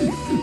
Yeah.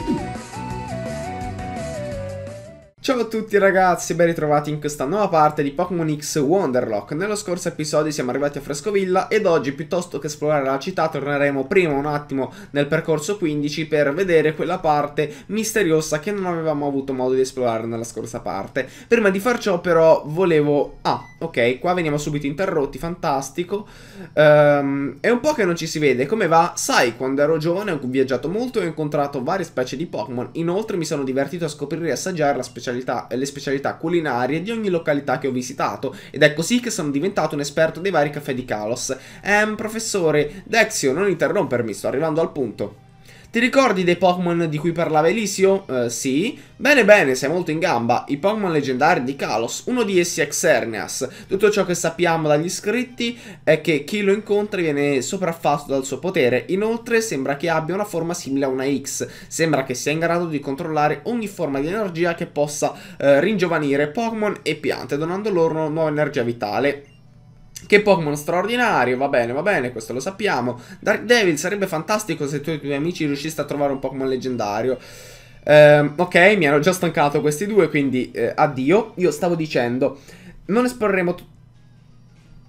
Ciao a tutti ragazzi, ben ritrovati in questa nuova parte di Pokémon X Wonderlock. Nello scorso episodio siamo arrivati a Frescovilla ed oggi piuttosto che esplorare la città torneremo prima un attimo nel percorso 15 per vedere quella parte misteriosa che non avevamo avuto modo di esplorare nella scorsa parte. Prima di far ciò però volevo... Ah, ok, qua veniamo subito interrotti, fantastico. Um, è un po' che non ci si vede, come va? Sai, quando ero giovane ho viaggiato molto e ho incontrato varie specie di Pokémon. Inoltre mi sono divertito a scoprire e assaggiare la specialità specialità, eh, le specialità culinarie di ogni località che ho visitato ed è così che sono diventato un esperto dei vari caffè di Kalos. Ehm, professore, Dexio, non interrompermi, sto arrivando al punto. Ti ricordi dei Pokémon di cui parlava Elisio? Uh, sì. Bene bene, sei molto in gamba. I Pokémon leggendari di Kalos, uno di essi è Xerneas. Tutto ciò che sappiamo dagli scritti è che chi lo incontra viene sopraffatto dal suo potere. Inoltre sembra che abbia una forma simile a una X. Sembra che sia in grado di controllare ogni forma di energia che possa uh, ringiovanire Pokémon e piante, donando loro nuova energia vitale che Pokémon straordinario, va bene, va bene, questo lo sappiamo. Dark Devil sarebbe fantastico se tu e i tuoi amici riusciste a trovare un Pokémon leggendario. Ehm, ok, mi ero già stancato questi due, quindi eh, addio. Io stavo dicendo, non esporremo tutto.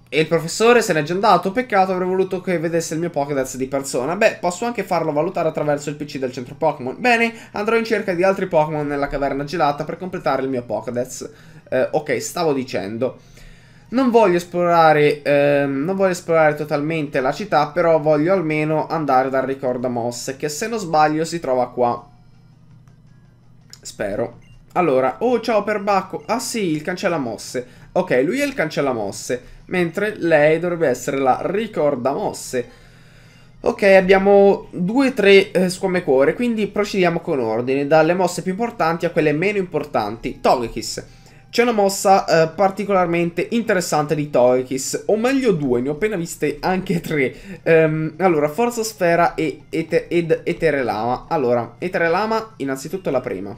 E il professore se n'è già andato, peccato avrei voluto che vedesse il mio Pokédex di persona. Beh, posso anche farlo valutare attraverso il PC del centro Pokémon. Bene, andrò in cerca di altri Pokémon nella caverna gelata per completare il mio Pokédex. Eh, ok, stavo dicendo... Non voglio esplorare, ehm, non voglio esplorare totalmente la città, però voglio almeno andare dal ricorda Moss, che se non sbaglio si trova qua. Spero. Allora, oh ciao perbacco, ah sì, il cancella mosse. Ok, lui è il cancella mosse, mentre lei dovrebbe essere la ricordamosse. Ok, abbiamo 2-3 eh, squame cuore, quindi procediamo con ordine, dalle mosse più importanti a quelle meno importanti. Togekiss. C'è una mossa eh, particolarmente interessante di Toekis, o meglio due, ne ho appena viste anche tre. Um, allora, Forza Sfera e ete ed Eterelama. Allora, Lama innanzitutto è la prima.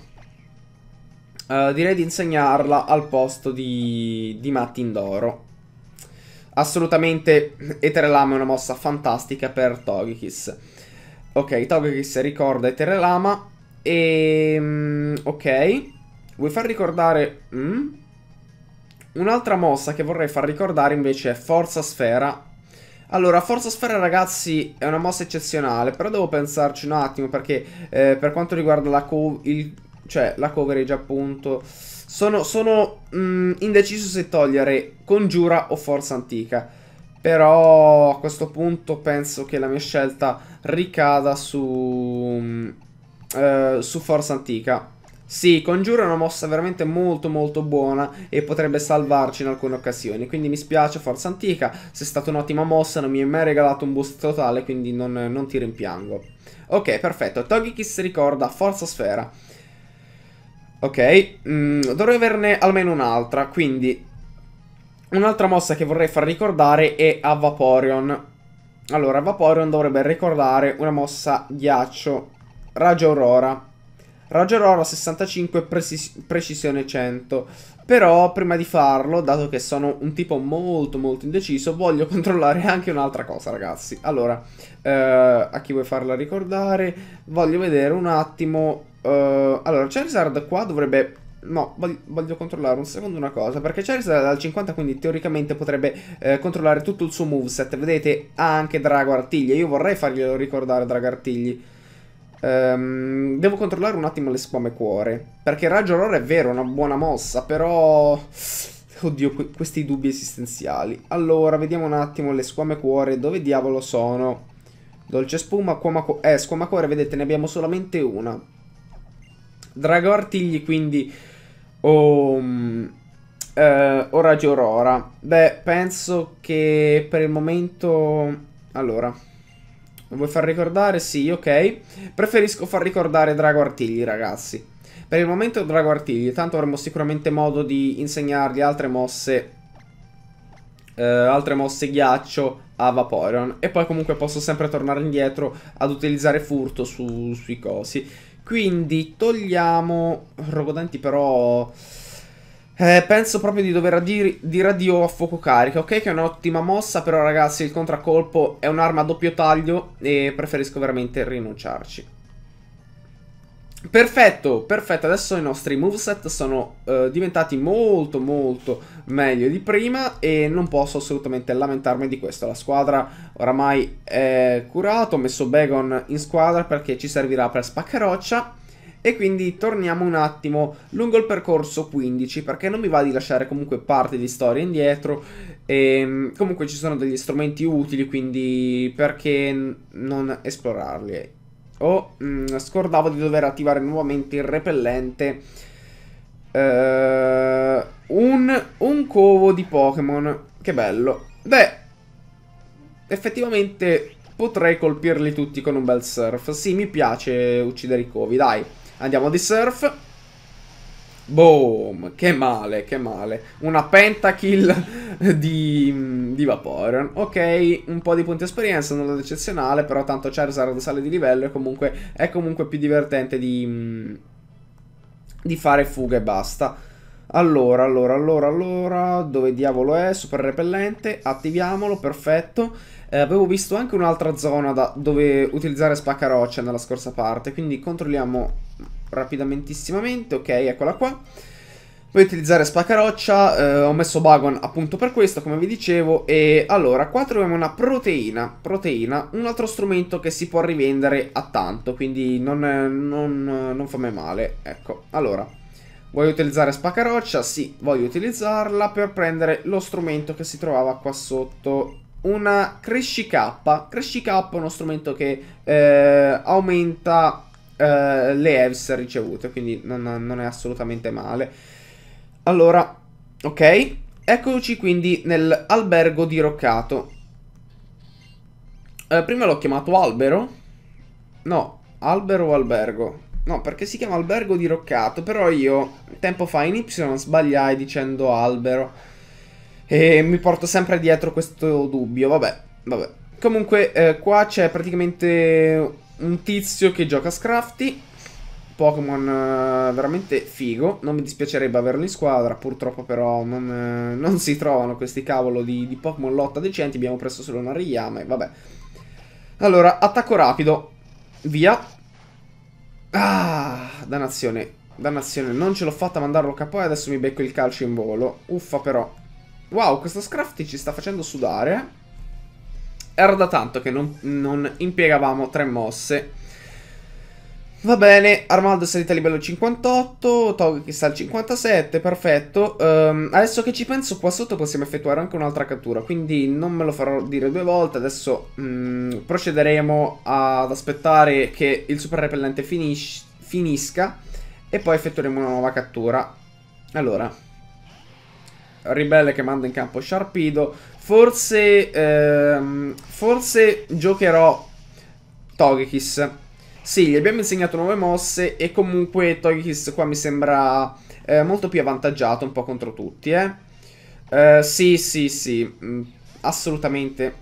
Uh, direi di insegnarla al posto di, di d'Oro. Assolutamente Etere Lama è una mossa fantastica per Togekiss. Ok, Togekiss ricorda Etere Lama. e... Ehm, ok... Vuoi far ricordare... Mm? Un'altra mossa che vorrei far ricordare invece è Forza Sfera. Allora, Forza Sfera ragazzi è una mossa eccezionale, però devo pensarci un attimo perché eh, per quanto riguarda la, co il, cioè, la coverage appunto... Sono, sono mh, mm, indeciso se togliere Congiura o Forza Antica. Però a questo punto penso che la mia scelta ricada su, mh, mm, eh, su Forza Antica. Sì, Congiuro è una mossa veramente molto molto buona e potrebbe salvarci in alcune occasioni, quindi mi spiace Forza Antica, se è stata un'ottima mossa non mi hai mai regalato un boost totale, quindi non, non ti rimpiango. Ok, perfetto, Togekiss ricorda Forza Sfera. Ok, mm, dovrei averne almeno un'altra, quindi un'altra mossa che vorrei far ricordare è Avaporion. Allora, Avaporion dovrebbe ricordare una mossa ghiaccio, Raggio Aurora. Roger Oro 65, precis precisione 100. Però prima di farlo, dato che sono un tipo molto molto indeciso, voglio controllare anche un'altra cosa ragazzi. Allora, eh, a chi vuoi farla ricordare? Voglio vedere un attimo... Eh, allora, Charizard qua dovrebbe No, voglio, voglio, controllare un secondo una cosa Perché Charizard è dal 50 quindi teoricamente potrebbe eh, controllare tutto il suo moveset Vedete, ha anche Drago Artigli Io vorrei farglielo ricordare Drago Artigli Um, devo controllare un attimo le squame cuore. Perché raggio aurora è vero, è una buona mossa, però... Oddio, que questi dubbi esistenziali. Allora, vediamo un attimo le squame cuore. Dove diavolo sono? Dolce spuma, cuoma cuore. Eh, squama cuore, vedete, ne abbiamo solamente una. Drago artigli, quindi... O... Oh, eh, o raggio aurora. Beh, penso che per il momento... Allora... Mi vuoi far ricordare? Sì, ok. Preferisco far ricordare Drago Artigli, ragazzi. Per il momento Drago Artigli, tanto avremo sicuramente modo di insegnargli altre mosse... Eh, altre mosse ghiaccio a Vaporeon. E poi comunque posso sempre tornare indietro ad utilizzare furto su, sui cosi. Quindi togliamo... Rogodenti però... Eh, penso proprio di dover addir- dire addio a fuoco carica. Ok, che è un'ottima mossa, però ragazzi il contraccolpo è un'arma a doppio taglio e preferisco veramente rinunciarci. Perfetto, perfetto, adesso i nostri moveset sono eh, diventati molto molto meglio di prima e non posso assolutamente lamentarmi di questo, la squadra oramai è curata, ho messo Bagon in squadra perché ci servirà per spaccaroccia e quindi torniamo un attimo lungo il percorso 15 perché non mi va di lasciare comunque parte di storia indietro. E, ehm, comunque ci sono degli strumenti utili, quindi perché non esplorarli? Oh, mm, scordavo di dover attivare nuovamente il repellente. Uh, un, un covo di Pokémon. Che bello. Beh, effettivamente potrei colpirli tutti con un bel surf. Sì, mi piace uccidere i covi, dai. Andiamo di surf. Boom, che male, che male. Una pentakill di, di Vaporeon. Ok, un po' di punti esperienza, nulla eccezionale, però tanto Charizard sale di livello e comunque è comunque più divertente di, di fare fuga e basta. Allora, allora, allora, allora, dove diavolo è? Super repellente, attiviamolo, perfetto. Eh, avevo visto anche un'altra zona da dove utilizzare spaccaroccia nella scorsa parte, quindi controlliamo rapidamentissimamente, ok, eccola qua. Puoi utilizzare spaccaroccia, eh, ho messo Bagon appunto per questo, come vi dicevo, e allora qua troviamo una proteina, proteina, un altro strumento che si può rivendere a tanto, quindi non, non, non fa mai male, ecco, allora... Vuoi utilizzare spaccaroccia? Sì, voglio utilizzarla per prendere lo strumento che si trovava qua sotto. Una Cresci K. Cresci K è uno strumento che eh, aumenta eh, le EVS ricevute, quindi non, non è assolutamente male. Allora, ok. Eccoci quindi nell'albergo diroccato. Eh, prima l'ho chiamato albero? No, albero o albergo? No, perché si chiama albergo di Roccato, però io tempo fa in Y sbagliai dicendo albero. E mi porto sempre dietro questo dubbio, vabbè, vabbè. Comunque eh, qua c'è praticamente un tizio che gioca a Scrafty. Pokémon eh, veramente figo, non mi dispiacerebbe averlo in squadra, purtroppo però non, eh, non si trovano questi cavolo di, di Pokémon lotta decenti, abbiamo preso solo una Riyama e vabbè. Allora, attacco rapido, via, Ah, dannazione. Dannazione, non ce l'ho fatta a mandarlo a e adesso mi becco il calcio in volo. Uffa però. Wow, questo Scrafty ci sta facendo sudare. Era da tanto che non, non impiegavamo tre mosse. Va bene, Armando è salita a livello 58, Tog che sta al 57, perfetto. Um, adesso che ci penso, qua sotto possiamo effettuare anche un'altra cattura, quindi non me lo farò dire due volte. Adesso um, procederemo ad aspettare che il super repellente finis finisca e poi effettueremo una nuova cattura. Allora, ribelle che manda in campo Sharpido. Forse, um, forse giocherò Togekiss. Sì, gli abbiamo insegnato nuove mosse e comunque Togekiss qua mi sembra eh, molto più avvantaggiato un po' contro tutti, eh. eh sì, sì, sì, mh, mm, assolutamente.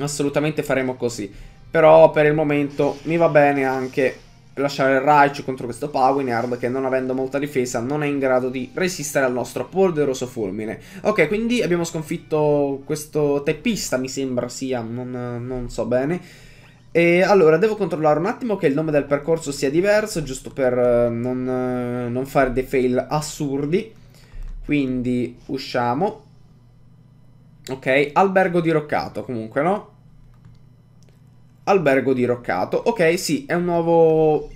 Assolutamente faremo così. Però per il momento mi va bene anche lasciare il Raichu contro questo Pawinard che non avendo molta difesa non è in grado di resistere al nostro polveroso fulmine. Ok, quindi abbiamo sconfitto questo teppista, mi sembra sia, non, non so bene. E allora devo controllare un attimo che il nome del percorso sia diverso, giusto per eh, non, eh, non, fare dei fail assurdi. Quindi usciamo. Ok, albergo diroccato comunque, no? Albergo diroccato. Ok, sì, è un nuovo,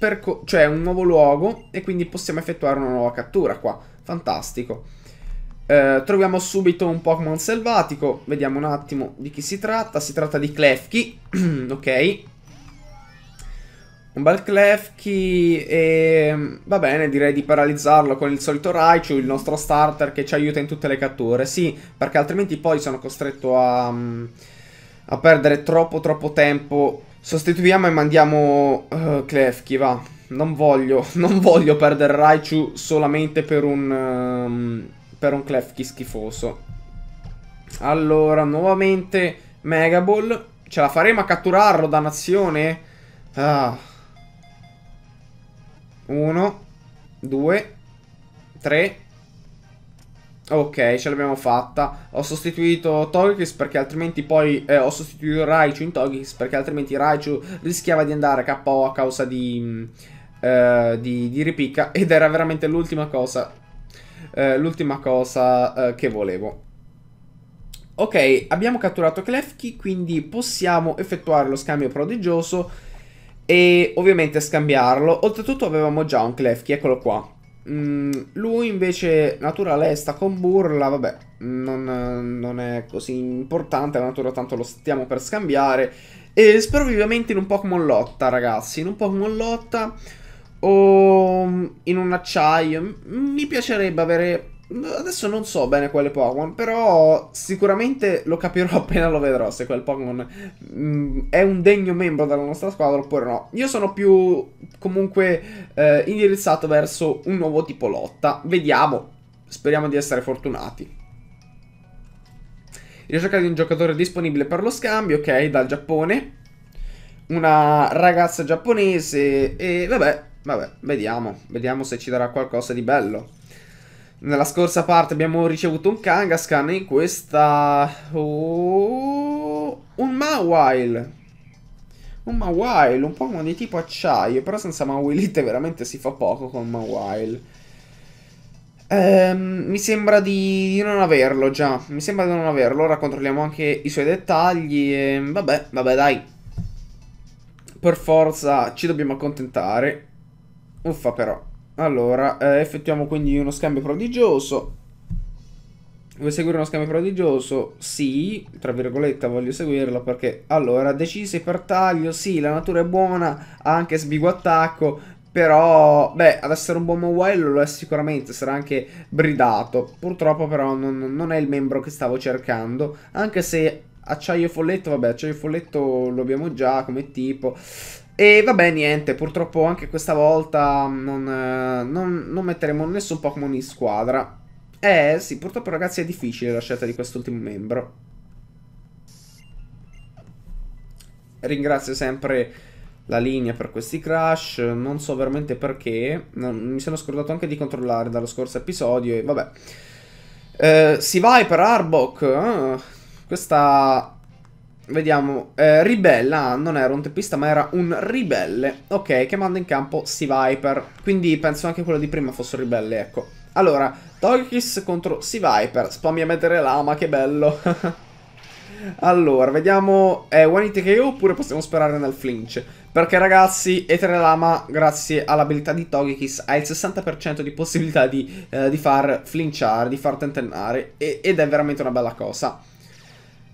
cioè un nuovo luogo e quindi possiamo effettuare una nuova cattura qua. Fantastico. Eh, troviamo subito un Pokémon selvatico, vediamo un attimo di chi si tratta, si tratta di Klefki, ok. Un bel Klefki e mm, va bene, direi di paralizzarlo con il solito Raichu, il nostro starter che ci aiuta in tutte le catture, sì, perché altrimenti poi sono costretto a, mm, a perdere troppo troppo tempo. Sostituiamo e mandiamo uh, Klefki, va. Non voglio, non voglio perdere Raichu solamente per un... Um, per un Klefki schifoso. Allora, nuovamente Megaball. Ce la faremo a catturarlo, dannazione? Ah. Uno, due, tre. Ok, ce l'abbiamo fatta. Ho sostituito Togekis perché altrimenti poi... Eh, ho sostituito Raichu in Togekis perché altrimenti Raichu rischiava di andare KO a causa di... Mm, eh, di, di ripicca ed era veramente l'ultima cosa eh, l'ultima cosa eh, che volevo. Ok, abbiamo catturato Klefki, quindi possiamo effettuare lo scambio prodigioso e ovviamente scambiarlo. Oltretutto avevamo già un Klefki, eccolo qua. Mm, lui invece naturale sta con Burla, vabbè, non, non, è così importante, la natura tanto lo stiamo per scambiare. E spero vivamente in un Pokémon lotta, ragazzi, in un Pokémon lotta o mm, in un acciaio. Mi piacerebbe avere... Mm, adesso non so bene quale Pokémon, però sicuramente lo capirò appena lo vedrò se quel Pokémon mm, è un degno membro della nostra squadra oppure no. Io sono più comunque eh, indirizzato verso un nuovo tipo lotta. Vediamo, speriamo di essere fortunati. Ricerca di un giocatore disponibile per lo scambio, ok, dal Giappone. Una ragazza giapponese e vabbè, Vabbè, vediamo. Vediamo se ci darà qualcosa di bello. Nella scorsa parte abbiamo ricevuto un Kangaskhan in questa... Oh, un Mawile. Un Mawile, un Pokémon di tipo acciaio. Però senza Mawilite veramente si fa poco con Mawile. Ehm, mi sembra di, di, non averlo già. Mi sembra di non averlo. Ora controlliamo anche i suoi dettagli. E vabbè, vabbè, dai. Per forza ci dobbiamo accontentare. Uffa però. Allora, eh, effettuiamo quindi uno scambio prodigioso. Vuoi seguire uno scambio prodigioso? Sì, tra virgolette voglio seguirlo perché... Allora, decise per taglio, sì, la natura è buona, ha anche sbigo attacco, però, beh, ad essere un buon mobile lo è sicuramente, sarà anche bridato. Purtroppo però non, non è il membro che stavo cercando, anche se acciaio folletto, vabbè, acciaio folletto lo abbiamo già come tipo... E vabbè, niente, purtroppo anche questa volta non, eh, non, non metteremo nessun Pokémon in squadra. Eh sì, purtroppo ragazzi è difficile la scelta di quest'ultimo membro. Ringrazio sempre la linea per questi crash, non so veramente perché, non, mi sono scordato anche di controllare dallo scorso episodio e vabbè. Eh, si vai per Arbok, eh, questa Vediamo, eh, ribella, ah, non era un tempista ma era un ribelle, ok, che manda in campo Sea Viper, quindi penso anche quello di prima fosse un ribelle, ecco. Allora, Togekis contro Sea Viper, spammi a mettere lama, che bello. allora, vediamo, è eh, One Hit KO oppure possiamo sperare nel flinch, perché ragazzi, Etere Lama, grazie all'abilità di Togekis, ha il 60% di possibilità di, eh, di far flinchare, di far tentennare, e, ed è veramente una bella cosa.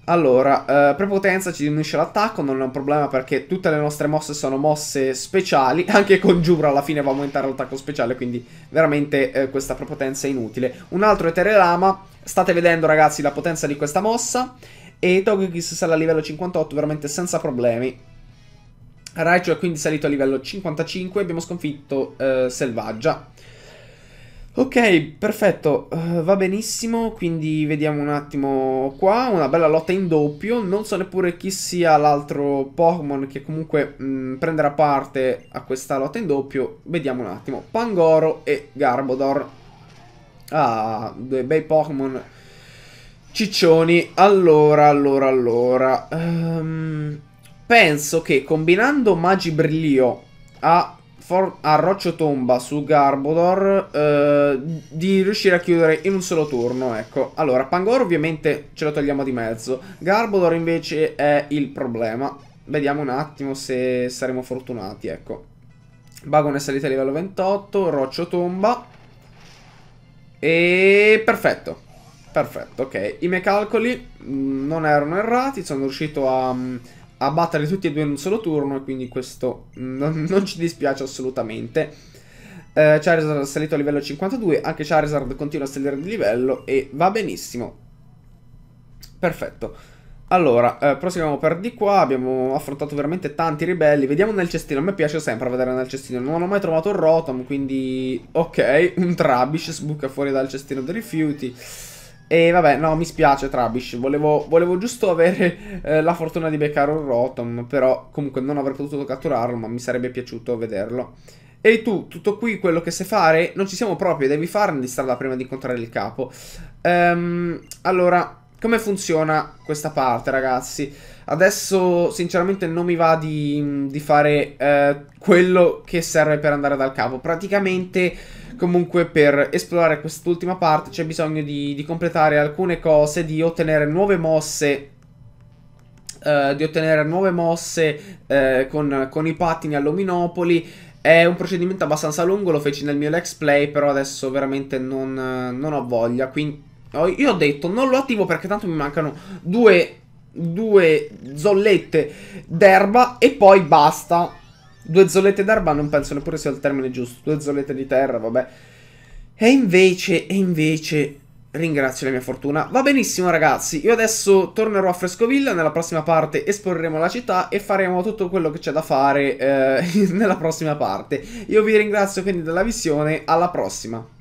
Allora, eh, prepotenza ci diminuisce l'attacco, non è un problema perché tutte le nostre mosse sono mosse speciali, anche con congiura alla fine va a aumentare l'attacco speciale, quindi veramente eh, questa prepotenza è inutile. Un altro è Terelama, state vedendo ragazzi la potenza di questa mossa, e Togekiss sale a livello 58 veramente senza problemi. Raichu è quindi salito a livello 55, abbiamo sconfitto eh, Selvaggia. Ok, perfetto, uh, va benissimo, quindi vediamo un attimo qua, una bella lotta in doppio, non so neppure chi sia l'altro Pokémon che comunque mh, mm, prenderà parte a questa lotta in doppio, vediamo un attimo, Pangoro e Garbodor, ah, due bei Pokémon ciccioni, allora, allora, allora, um, penso che combinando Magibrillio a For Tomba su Garbodor eh, di riuscire a chiudere in un solo turno, ecco. Allora, Pangor ovviamente ce lo togliamo di mezzo, Garbodor invece è il problema. Vediamo un attimo se saremo fortunati, ecco. Bagon è salita a livello 28, Roccio Tomba. E perfetto. Perfetto, ok. I miei calcoli mh, mm, non erano errati, sono riuscito a... Mh, mm, a battere tutti e due in un solo turno e quindi questo non, non ci dispiace assolutamente. Eh, Charizard è salito a livello 52, anche Charizard continua a salire di livello e va benissimo. Perfetto. Allora, eh, proseguiamo per di qua, abbiamo affrontato veramente tanti ribelli, vediamo nel cestino, a me piace sempre vedere nel cestino, non ho mai trovato il Rotom, quindi ok, un Trabish sbuca fuori dal cestino dei rifiuti, e vabbè, no, mi spiace Trabish, volevo, volevo giusto avere eh, la fortuna di beccare un Rotom, però comunque non avrei potuto catturarlo, ma mi sarebbe piaciuto vederlo. E tu, tutto qui, quello che sai fare, non ci siamo proprio, devi farne di strada prima di incontrare il capo. Ehm, allora, come funziona questa parte, ragazzi? Adesso, sinceramente, non mi va di, di fare eh, quello che serve per andare dal capo. Praticamente Comunque per esplorare quest'ultima parte c'è bisogno di, di, completare alcune cose, di ottenere nuove mosse... Uh, di ottenere nuove mosse uh, con, con, i pattini all'ominopoli è un procedimento abbastanza lungo, lo feci nel mio Lex Play, però adesso veramente non, non ho voglia. Quindi io ho detto non lo attivo perché tanto mi mancano due, due zollette d'erba e poi basta. Due zolette d'erba non penso neppure sia il termine giusto. Due zolette di terra, vabbè. E invece, e invece, ringrazio la mia fortuna. Va benissimo ragazzi, io adesso tornerò a Frescovilla, nella prossima parte esploreremo la città e faremo tutto quello che c'è da fare eh, nella prossima parte. Io vi ringrazio quindi della visione, alla prossima.